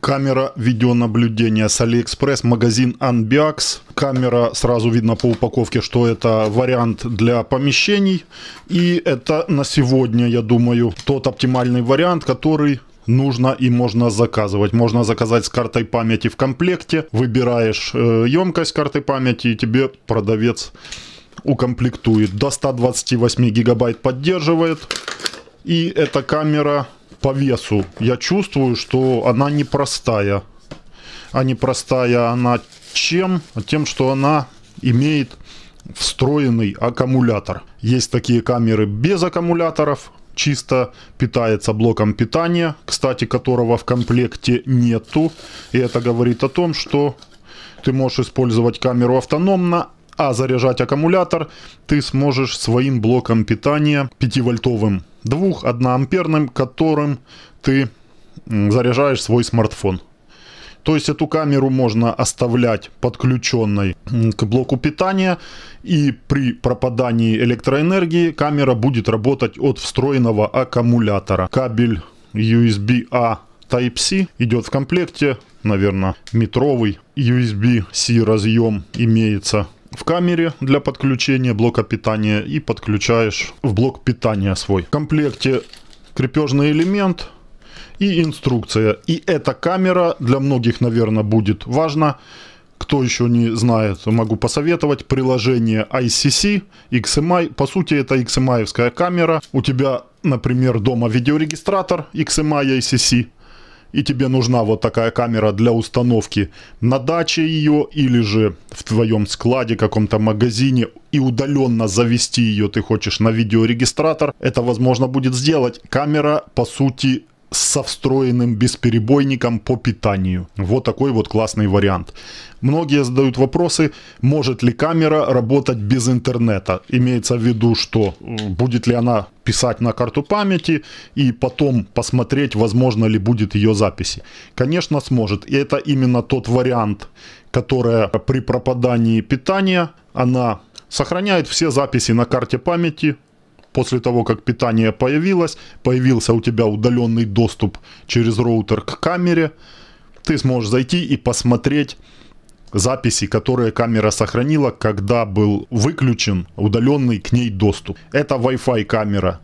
Камера видеонаблюдения с AliExpress, магазин Unbiax. Камера, сразу видно по упаковке, что это вариант для помещений. И это на сегодня, я думаю, тот оптимальный вариант, который нужно и можно заказывать. Можно заказать с картой памяти в комплекте. Выбираешь э, емкость карты памяти и тебе продавец укомплектует. До 128 гигабайт поддерживает. И эта камера по весу я чувствую, что она непростая. А непростая она чем? Тем, что она имеет встроенный аккумулятор. Есть такие камеры без аккумуляторов, чисто питается блоком питания, кстати, которого в комплекте нету. И это говорит о том, что ты можешь использовать камеру автономно, а заряжать аккумулятор ты сможешь своим блоком питания 5-вольтовым, 2-1-амперным, которым ты заряжаешь свой смартфон. То есть эту камеру можно оставлять подключенной к блоку питания и при пропадании электроэнергии камера будет работать от встроенного аккумулятора. Кабель USB-A Type-C идет в комплекте, наверное, метровый USB-C разъем имеется в камере для подключения блока питания и подключаешь в блок питания свой. В комплекте крепежный элемент и инструкция. И эта камера для многих, наверное, будет важна. Кто еще не знает, могу посоветовать приложение ICC, XMI. По сути, это xmi камера. У тебя, например, дома видеорегистратор XMI ICC и тебе нужна вот такая камера для установки на даче ее или же в твоем складе, каком-то магазине и удаленно завести ее ты хочешь на видеорегистратор, это возможно будет сделать. Камера, по сути, со встроенным бесперебойником по питанию. Вот такой вот классный вариант. Многие задают вопросы, может ли камера работать без интернета. Имеется в виду, что будет ли она писать на карту памяти и потом посмотреть, возможно ли будет ее записи. Конечно, сможет. И это именно тот вариант, которая при пропадании питания, она сохраняет все записи на карте памяти после того, как питание появилось, появился у тебя удаленный доступ через роутер к камере, ты сможешь зайти и посмотреть записи, которые камера сохранила, когда был выключен удаленный к ней доступ. Это Wi-Fi камера.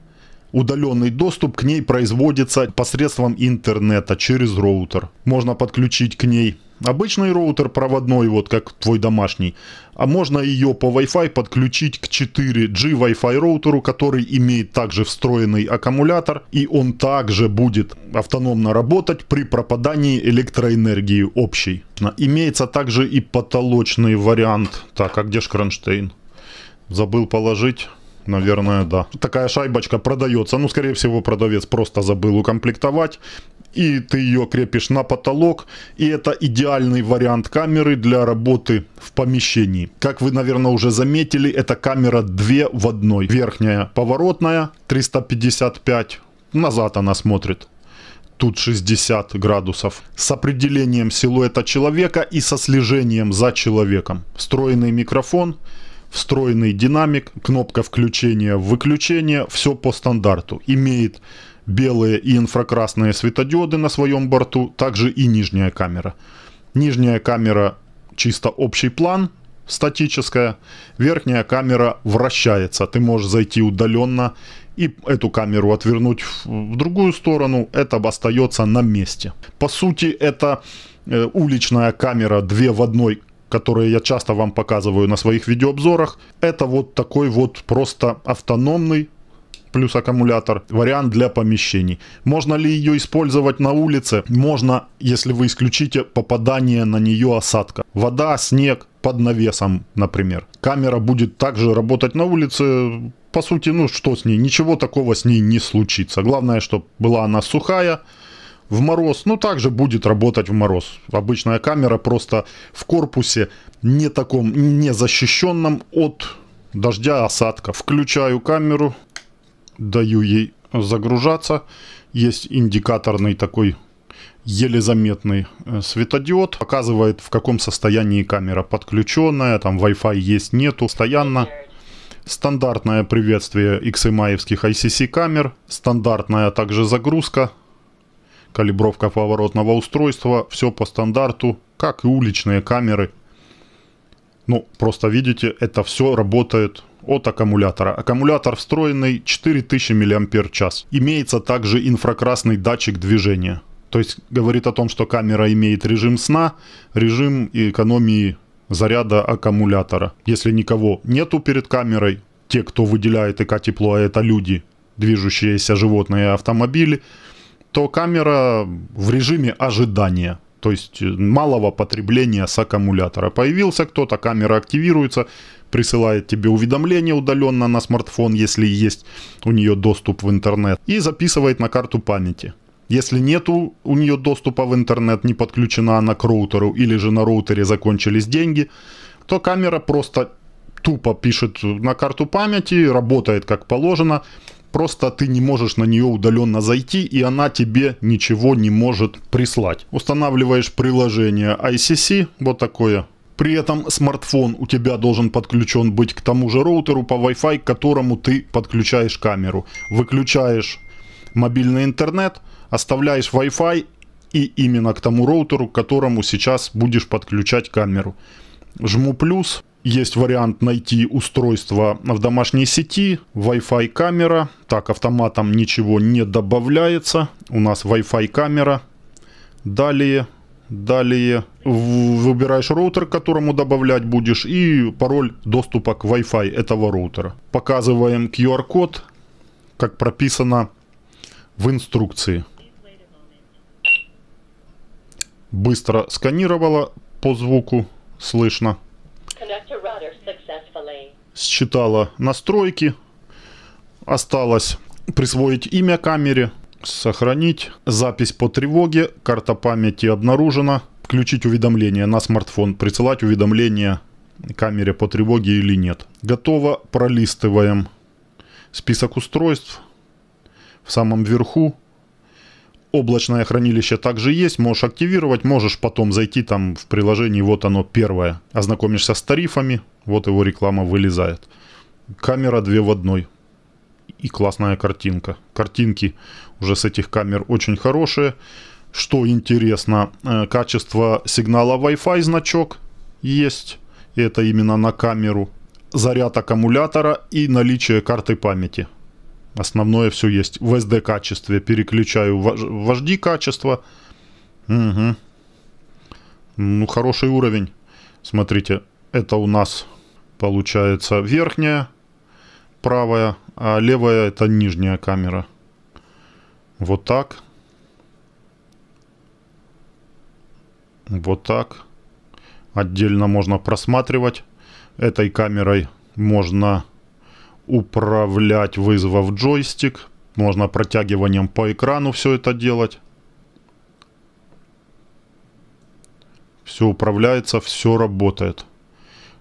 Удаленный доступ к ней производится посредством интернета через роутер. Можно подключить к ней Обычный роутер проводной, вот как твой домашний. А можно ее по Wi-Fi подключить к 4G Wi-Fi роутеру, который имеет также встроенный аккумулятор. И он также будет автономно работать при пропадании электроэнергии общей. Имеется также и потолочный вариант. Так, а где же кронштейн? Забыл положить. Наверное, да. Такая шайбочка продается. Ну, скорее всего, продавец просто забыл укомплектовать. И ты ее крепишь на потолок. И это идеальный вариант камеры для работы в помещении. Как вы, наверное, уже заметили, это камера 2 в одной. Верхняя поворотная, 355. Назад она смотрит тут 60 градусов, с определением силуэта человека и со слежением за человеком. Встроенный микрофон, встроенный динамик, кнопка включения, выключения, все по стандарту. Имеет белые и инфракрасные светодиоды на своем борту, также и нижняя камера. Нижняя камера чисто общий план, статическая. Верхняя камера вращается. Ты можешь зайти удаленно и эту камеру отвернуть в другую сторону. Это остается на месте. По сути, это э, уличная камера, две в одной которые я часто вам показываю на своих видеообзорах. Это вот такой вот просто автономный плюс аккумулятор. Вариант для помещений. Можно ли ее использовать на улице? Можно, если вы исключите попадание на нее осадка. Вода, снег под навесом, например. Камера будет также работать на улице. По сути, ну что с ней? Ничего такого с ней не случится. Главное, чтобы была она сухая, в мороз, ну также будет работать в мороз. Обычная камера просто в корпусе не таком, не защищенном от дождя, осадка. Включаю камеру, даю ей загружаться. Есть индикаторный такой еле заметный э, светодиод. Показывает, в каком состоянии камера подключенная, там Wi-Fi есть, нету. Постоянно стандартное приветствие XMI-евских ICC камер, стандартная также загрузка, калибровка поворотного устройства, все по стандарту, как и уличные камеры. Ну, просто видите, это все работает от аккумулятора. Аккумулятор встроенный 4000 мАч. Имеется также инфракрасный датчик движения. То есть говорит о том, что камера имеет режим сна, режим экономии заряда аккумулятора. Если никого нету перед камерой, те, кто выделяет ЭК тепло, а это люди, движущиеся животные и автомобили – то камера в режиме ожидания. То есть э, малого потребления с аккумулятора. Появился кто-то, камера активируется, присылает тебе уведомление удаленно на смартфон, если есть у нее доступ в интернет, и записывает на карту памяти. Если нету у нее доступа в интернет, не подключена она к роутеру, или же на роутере закончились деньги, то камера просто тупо пишет на карту памяти, работает как положено, Просто ты не можешь на нее удаленно зайти, и она тебе ничего не может прислать. Устанавливаешь приложение ICC, вот такое при этом смартфон у тебя должен подключен быть к тому же роутеру по Wi-Fi, к которому ты подключаешь камеру. Выключаешь мобильный интернет, оставляешь Wi-Fi и именно к тому роутеру, к которому сейчас будешь подключать камеру. Жму плюс, есть вариант найти устройство в домашней сети, Wi-Fi камера. Так, автоматом ничего не добавляется. У нас Wi-Fi камера. Далее, далее выбираешь роутер, которому добавлять будешь, и пароль доступа к Wi-Fi этого роутера. Показываем QR-код, как прописано в инструкции. Быстро сканировала по звуку, слышно. Считала настройки. Осталось присвоить имя камере. Сохранить. Запись по тревоге. Карта памяти обнаружена. Включить уведомления на смартфон. Присылать уведомления камере по тревоге или нет. Готово. Пролистываем список устройств. В самом верху облачное хранилище также есть, можешь активировать, можешь потом зайти там в приложение, вот оно первое. Ознакомишься с тарифами, вот его реклама вылезает. Камера две в одной. И классная картинка. Картинки уже с этих камер очень хорошие. Что интересно, э, качество сигнала Wi-Fi значок есть. И это именно на камеру. Заряд аккумулятора и наличие карты памяти. Основное все есть в SD-качестве. Переключаю в HD-качество. Угу. Ну, хороший уровень. Смотрите, это у нас получается верхняя, правая, а левая это нижняя камера. Вот так. Вот так. Отдельно можно просматривать. Этой камерой можно управлять, вызвав джойстик. Можно протягиванием по экрану все это делать. Все управляется, все работает.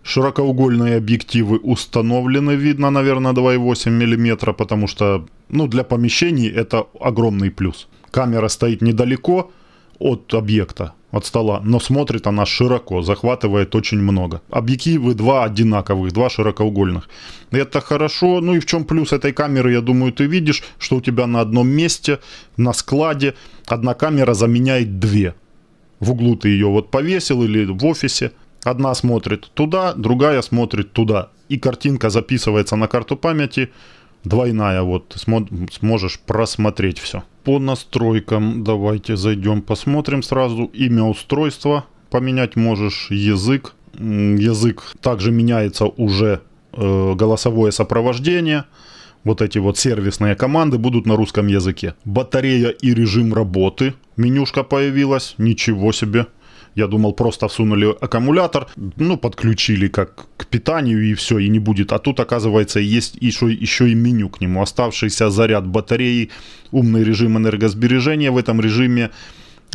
Широкоугольные объективы установлены, видно, наверное, 2,8 мм, потому что ну, для помещений это огромный плюс. Камера стоит недалеко от объекта, от стола, но смотрит она широко, захватывает очень много. Объективы два одинаковых, два широкоугольных. Это хорошо, ну и в чем плюс этой камеры, я думаю, ты видишь, что у тебя на одном месте, на складе, одна камера заменяет две. В углу ты ее вот повесил или в офисе. Одна смотрит туда, другая смотрит туда. И картинка записывается на карту памяти, двойная, вот, сможешь просмотреть все по настройкам давайте зайдем, посмотрим сразу. Имя устройства поменять можешь, язык. Язык также меняется уже э, голосовое сопровождение. Вот эти вот сервисные команды будут на русском языке. Батарея и режим работы. Менюшка появилась. Ничего себе. Я думал, просто всунули аккумулятор, ну, подключили как к питанию и все, и не будет. А тут, оказывается, есть еще, еще и меню к нему. Оставшийся заряд батареи, умный режим энергосбережения в этом режиме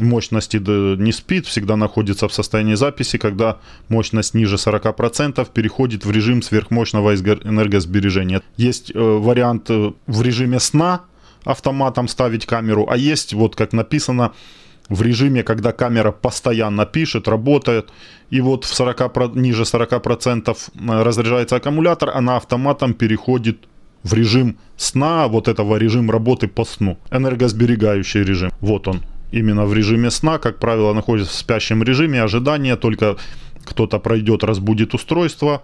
мощности не спит, всегда находится в состоянии записи, когда мощность ниже 40% переходит в режим сверхмощного энергосбережения. Есть э, вариант э, в режиме сна автоматом ставить камеру, а есть, вот как написано, в режиме, когда камера постоянно пишет, работает. И вот в 40, ниже 40% э, разряжается аккумулятор, она автоматом переходит в режим сна, вот этого режим работы по сну. Энергосберегающий режим. Вот он. Именно в режиме сна, как правило, находится в спящем режиме ожидания. Только кто-то пройдет, разбудит устройство,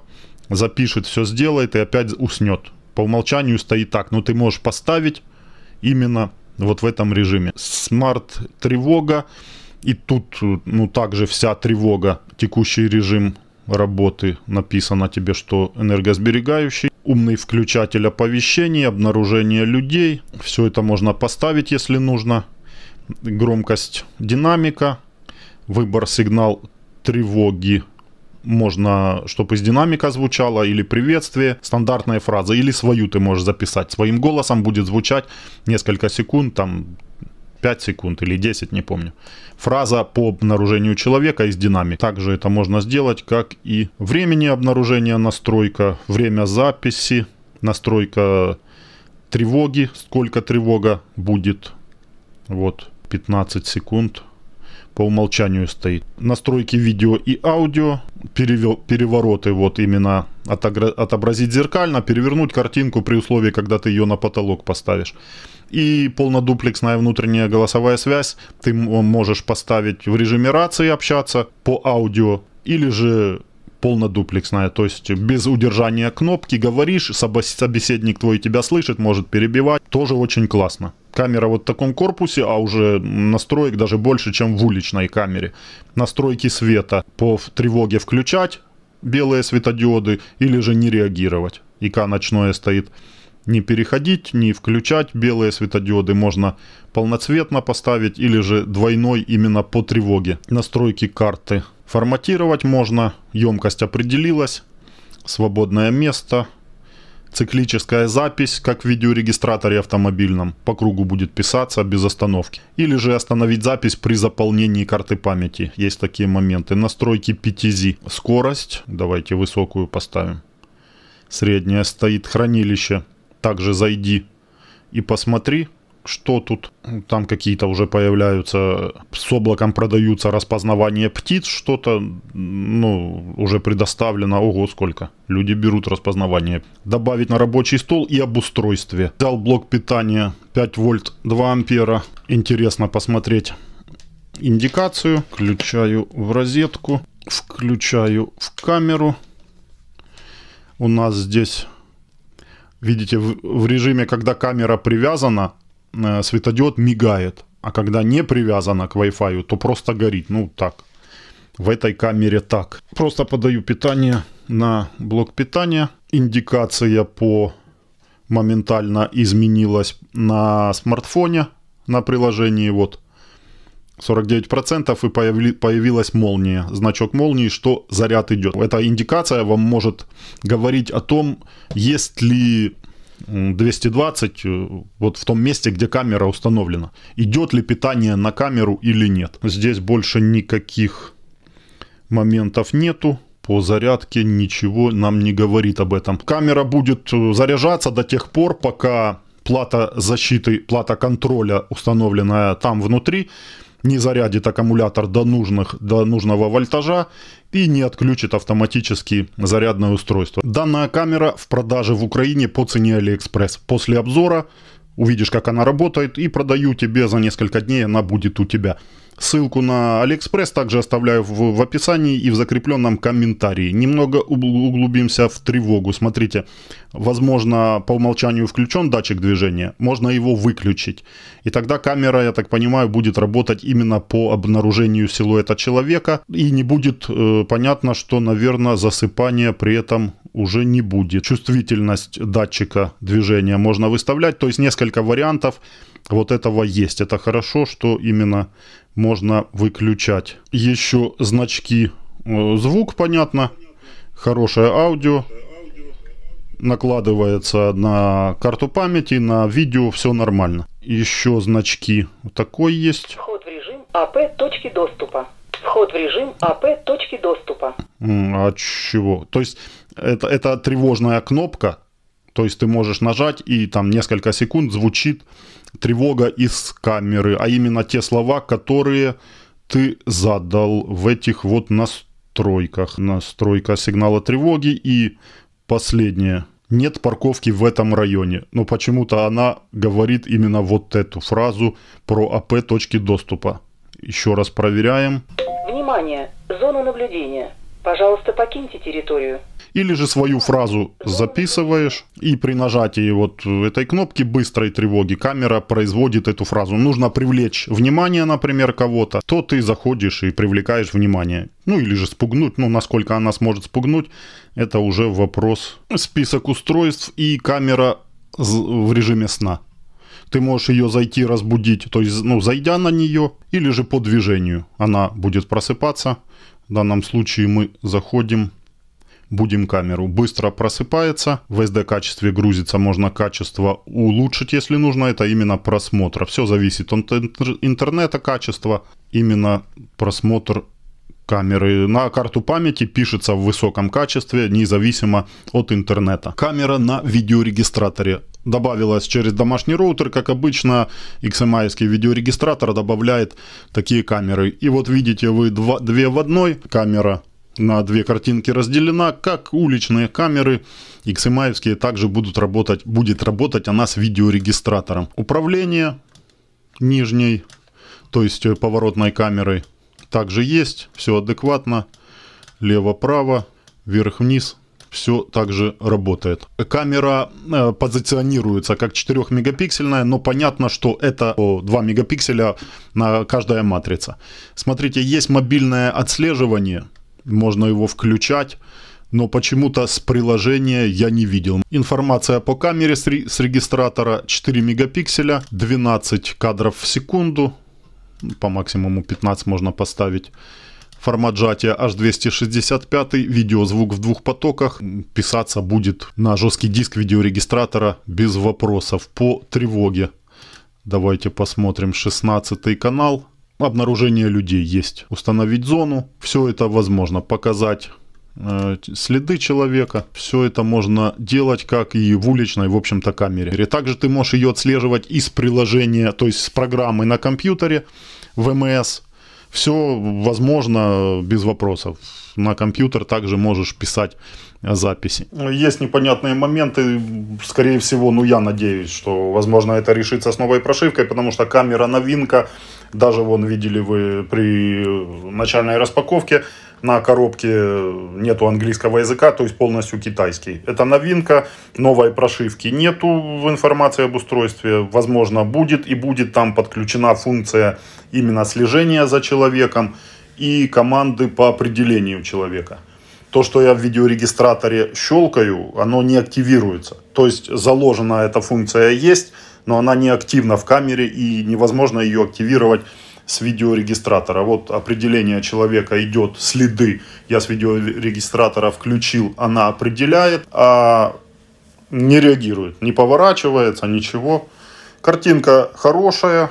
запишет, все сделает и опять уснет. По умолчанию стоит так. Но ну, ты можешь поставить именно вот в этом режиме. Смарт-тревога, и тут ну, также вся тревога, текущий режим работы написано тебе, что энергосберегающий, умный включатель оповещений, обнаружение людей. Все это можно поставить, если нужно. Громкость динамика, выбор сигнал тревоги можно, чтобы из динамика звучало, или приветствие, стандартная фраза, или свою ты можешь записать. Своим голосом будет звучать несколько секунд, там 5 секунд или 10, не помню. Фраза по обнаружению человека из динамик. Также это можно сделать, как и времени обнаружения настройка, время записи, настройка тревоги, сколько тревога будет. Вот, 15 секунд по умолчанию стоит. Настройки видео и аудио перевел, перевороты вот именно отобразить зеркально, перевернуть картинку при условии, когда ты ее на потолок поставишь. И полнодуплексная внутренняя голосовая связь. Ты можешь поставить в режиме рации общаться по аудио или же полнодуплексная, то есть без удержания кнопки говоришь, собеседник твой тебя слышит, может перебивать, тоже очень классно камера вот в таком корпусе, а уже настроек даже больше, чем в уличной камере. Настройки света по тревоге включать белые светодиоды или же не реагировать. ИК ночное стоит. Не переходить, не включать белые светодиоды можно полноцветно поставить или же двойной именно по тревоге. Настройки карты форматировать можно, емкость определилась, свободное место – Циклическая запись, как в видеорегистраторе автомобильном, по кругу будет писаться без остановки. Или же остановить запись при заполнении карты памяти. Есть такие моменты. Настройки PTZ. Скорость. Давайте высокую поставим. Средняя стоит хранилище. Также зайди и посмотри, что тут там какие-то уже появляются, с облаком продаются распознавание птиц, что-то, ну, уже предоставлено, ого, сколько. Люди берут распознавание. Добавить на рабочий стол и обустройстве. Взял блок питания 5 вольт 2 ампера. Интересно посмотреть индикацию. Включаю в розетку, включаю в камеру. У нас здесь Видите, в, в режиме, когда камера привязана, Э, светодиод мигает, а когда не привязано к Wi-Fi, то просто горит. Ну так, в этой камере так. Просто подаю питание на блок питания. Индикация по моментально изменилась на смартфоне, на приложении вот 49% и появилась молния, значок молнии, что заряд идет. Эта индикация вам может говорить о том, есть ли 220 э, вот в том месте, где камера установлена. Идет ли питание на камеру или нет. Здесь больше никаких моментов нету. По зарядке ничего нам не говорит об этом. Камера будет э, заряжаться до тех пор, пока плата защиты, плата контроля, установленная там внутри, не зарядит аккумулятор до, нужных, до нужного вольтажа и не отключит автоматически зарядное устройство. Данная камера в продаже в Украине по цене AliExpress. После обзора увидишь, как она работает и продаю тебе за несколько дней, она будет у тебя. Ссылку на Алиэкспресс также оставляю в, в описании и в закрепленном комментарии. Немного углубимся в тревогу. Смотрите, возможно, по умолчанию включен датчик движения, можно его выключить. И тогда камера, я так понимаю, будет работать именно по обнаружению силуэта человека. И не будет э, понятно, что, наверное, засыпание при этом уже не будет. Чувствительность датчика движения можно выставлять. То есть несколько вариантов вот этого есть. Это хорошо, что именно можно выключать. Еще значки. Э, звук, понятно. Хорошее аудио. Накладывается на карту памяти, на видео, все нормально. Еще значки. Такой есть. Вход в режим АП точки доступа. Вход в режим АП точки доступа. А чего? То есть это, это тревожная кнопка, то есть ты можешь нажать и там несколько секунд звучит тревога из камеры, а именно те слова, которые ты задал в этих вот настройках. Настройка сигнала тревоги и последнее. Нет парковки в этом районе. Но почему-то она говорит именно вот эту фразу про АП точки доступа. Еще раз проверяем. Внимание! Зона наблюдения. Пожалуйста, покиньте территорию. Или же свою фразу записываешь, и при нажатии вот этой кнопки быстрой тревоги камера производит эту фразу. Нужно привлечь внимание, например, кого-то, то ты заходишь и привлекаешь внимание. Ну или же спугнуть, ну насколько она сможет спугнуть, это уже вопрос. Список устройств и камера в режиме сна. Ты можешь ее зайти разбудить, то есть, ну, зайдя на нее, или же по движению. Она будет просыпаться, в данном случае мы заходим, будем камеру. Быстро просыпается, в SD-качестве грузится, можно качество улучшить, если нужно, это именно просмотра. Все зависит от интернета качества, именно просмотр камеры. На карту памяти пишется в высоком качестве, независимо от интернета. Камера на видеорегистраторе добавилась через домашний роутер, как обычно, XMI видеорегистратор добавляет такие камеры. И вот видите вы два, две в одной камера на две картинки разделена, как уличные камеры XMI также будут работать, будет работать она с видеорегистратором. Управление нижней, то есть э, поворотной камерой также есть, все адекватно, лево-право, вверх-вниз, все также работает. Камера э, позиционируется как 4-мегапиксельная, но понятно, что это 2 мегапикселя на каждая матрица. Смотрите, есть мобильное отслеживание, можно его включать но почему-то с приложения я не видел. Информация по камере с, с регистратора 4 мегапикселя, 12 кадров в секунду, по максимуму 15 можно поставить формат сжатия H265, видеозвук в двух потоках. Писаться будет на жесткий диск видеорегистратора без вопросов по тревоге. Давайте посмотрим 16 канал. Обнаружение людей есть. Установить зону. Все это возможно. Показать э, следы человека. Все это можно делать как и в уличной, в общем-то, камере. Также ты можешь ее отслеживать из приложения, то есть с программы на компьютере, ВМС, все возможно без вопросов. На компьютер также можешь писать записи. Есть непонятные моменты, скорее всего, ну я надеюсь, что возможно это решится с новой прошивкой, потому что камера новинка, даже вон видели вы при начальной распаковке, на коробке э, нету английского языка, то есть полностью китайский. Это новинка, новой прошивки нету в информации об устройстве, возможно будет и будет там подключена функция именно слежения за человеком и команды по определению человека. То, что я в видеорегистраторе щелкаю, оно не активируется. То есть заложена эта функция есть, но она не активна в камере и невозможно ее активировать с видеорегистратора. Вот определение человека идет, следы я с видеорегистратора включил, она определяет, а не реагирует, не поворачивается, ничего. Картинка хорошая,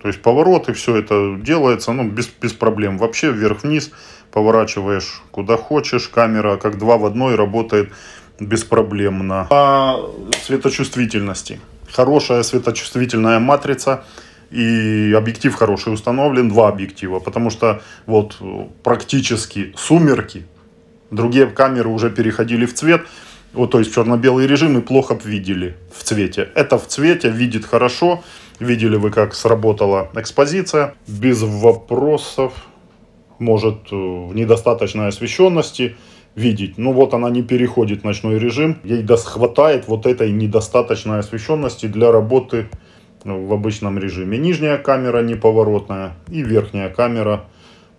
то есть повороты, все это делается, ну, без, без проблем. Вообще вверх-вниз поворачиваешь куда хочешь, камера как два в одной работает беспроблемно. По а светочувствительности. Хорошая светочувствительная матрица – и объектив хороший установлен, два объектива, потому что вот э, практически сумерки, другие камеры уже переходили в цвет, вот, то есть черно-белый режим и плохо видели в цвете. Это в цвете видит хорошо, видели вы, как сработала экспозиция, без вопросов, может э, в недостаточной освещенности, видеть. Ну вот она не переходит в ночной режим, ей хватает вот этой недостаточной освещенности для работы ну, в обычном режиме. Нижняя камера неповоротная и верхняя камера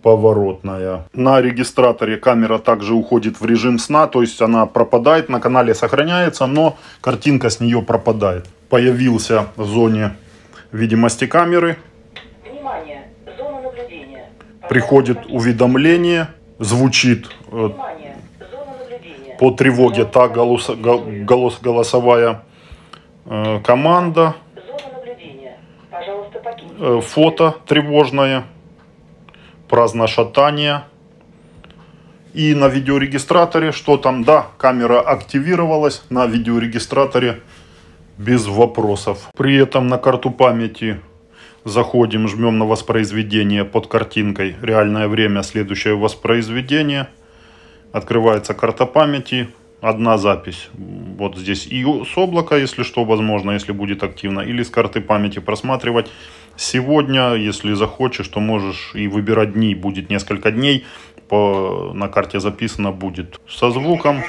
поворотная. На регистраторе камера также уходит в режим сна, то есть она пропадает, на канале сохраняется, но картинка с нее пропадает. Появился в зоне видимости камеры. Внимание, зона наблюдения. Приходит уведомление, звучит э, по тревоге та голос, голос, голосовая э, команда. Э, фото тревожное, праздношатание. И на видеорегистраторе, что там, да, камера активировалась на видеорегистраторе без вопросов. При этом на карту памяти заходим, жмем на воспроизведение под картинкой «Реальное время, следующее воспроизведение». Открывается карта памяти, одна запись. Вот здесь и с облака, если что, возможно, если будет активно, или с карты памяти просматривать Сегодня, если захочешь, то можешь и выбирать дни. Будет несколько дней. По, на карте записано будет со звуком.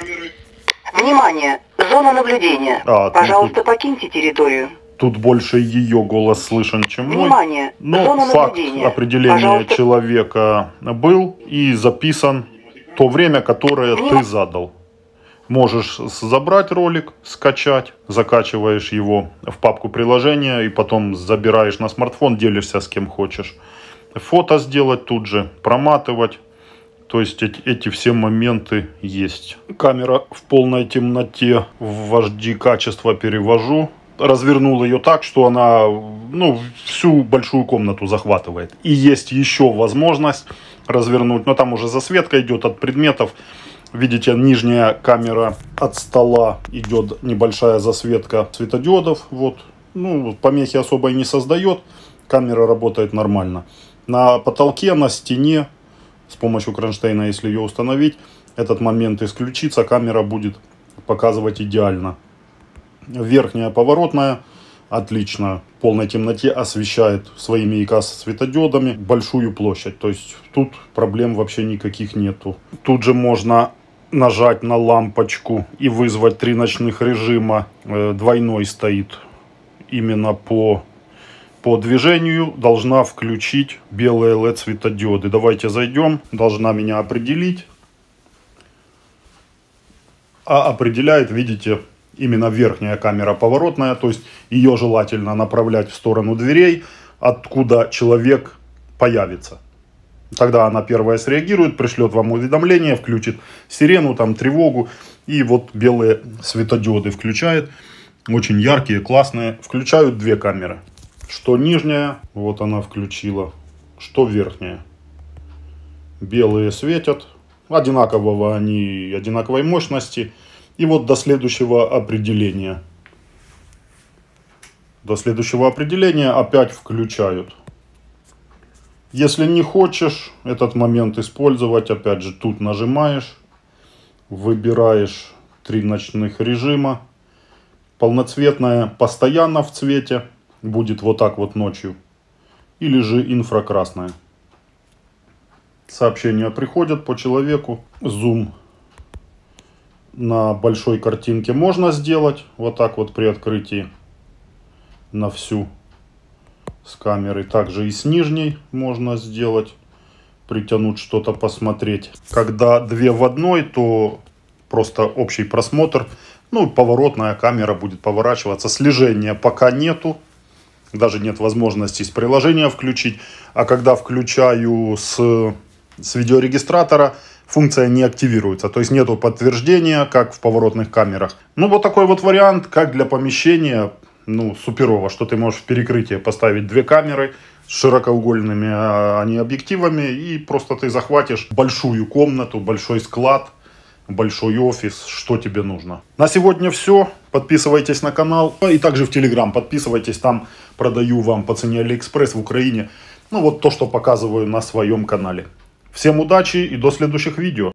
Внимание! Зона наблюдения. А, Пожалуйста, тут... покиньте территорию. Тут больше ее голос слышен, чем мой. Внимание! Но зона факт наблюдения. определения Пожалуйста. человека был и записан то время, которое Внимание. ты задал. Можешь забрать ролик, скачать, закачиваешь его в папку приложения и потом забираешь на смартфон, делишься с кем хочешь. Фото сделать тут же, проматывать. То есть эти, эти все моменты есть. Камера в полной темноте, в HD качество перевожу. Развернул ее так, что она ну, всю большую комнату захватывает. И есть еще возможность развернуть, но там уже засветка идет от предметов Видите, нижняя камера от стола идет небольшая засветка светодиодов. Вот. Ну, помехи особо и не создает. Камера работает нормально. На потолке, на стене, с помощью кронштейна, если ее установить, этот момент исключится. Камера будет показывать идеально. Верхняя поворотная отлично в полной темноте освещает своими ИКАС светодиодами большую площадь. То есть тут проблем вообще никаких нету. Тут же можно нажать на лампочку и вызвать три ночных режима, э, двойной стоит именно по, по движению, должна включить белые LED светодиоды. Давайте зайдем, должна меня определить. А определяет, видите, именно верхняя камера поворотная, то есть ее желательно направлять в сторону дверей, откуда человек появится. Тогда она первая среагирует, пришлет вам уведомление, включит сирену, там тревогу. И вот белые светодиоды включает. Очень яркие, классные. Включают две камеры. Что нижняя, вот она включила, что верхняя. Белые светят, одинакового они, одинаковой мощности. И вот до следующего определения. До следующего определения опять включают. Если не хочешь этот момент использовать, опять же, тут нажимаешь, выбираешь три ночных режима. Полноцветная постоянно в цвете, будет вот так вот ночью. Или же инфракрасная. Сообщения приходят по человеку. Зум на большой картинке можно сделать. Вот так вот при открытии на всю с камерой. Также и с нижней можно сделать, притянуть что-то, посмотреть. Когда две в одной, то просто общий просмотр. Ну, поворотная камера будет поворачиваться. Слежения пока нету. Даже нет возможности из приложения включить. А когда включаю с, с видеорегистратора, функция не активируется. То есть нету подтверждения, как в поворотных камерах. Ну, вот такой вот вариант, как для помещения ну, суперово, что ты можешь в перекрытие поставить две камеры с широкоугольными а, а не объективами, и просто ты захватишь большую комнату, большой склад, большой офис, что тебе нужно. На сегодня все. Подписывайтесь на канал ну, и также в Телеграм подписывайтесь. Там продаю вам по цене Алиэкспресс в Украине. Ну вот то, что показываю на своем канале. Всем удачи и до следующих видео.